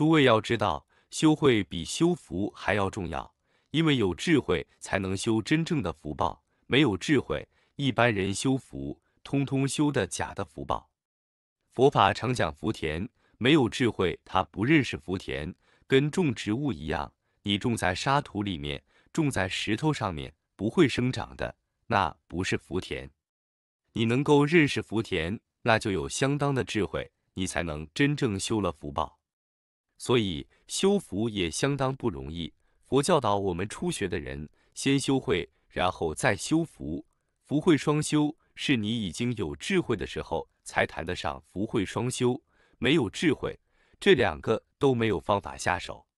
诸位要知道，修慧比修福还要重要，因为有智慧才能修真正的福报。没有智慧，一般人修福，通通修的假的福报。佛法常讲福田，没有智慧，他不认识福田，跟种植物一样，你种在沙土里面，种在石头上面，不会生长的，那不是福田。你能够认识福田，那就有相当的智慧，你才能真正修了福报。所以修福也相当不容易。佛教导我们初学的人，先修慧，然后再修福，福慧双修。是你已经有智慧的时候，才谈得上福慧双修。没有智慧，这两个都没有方法下手。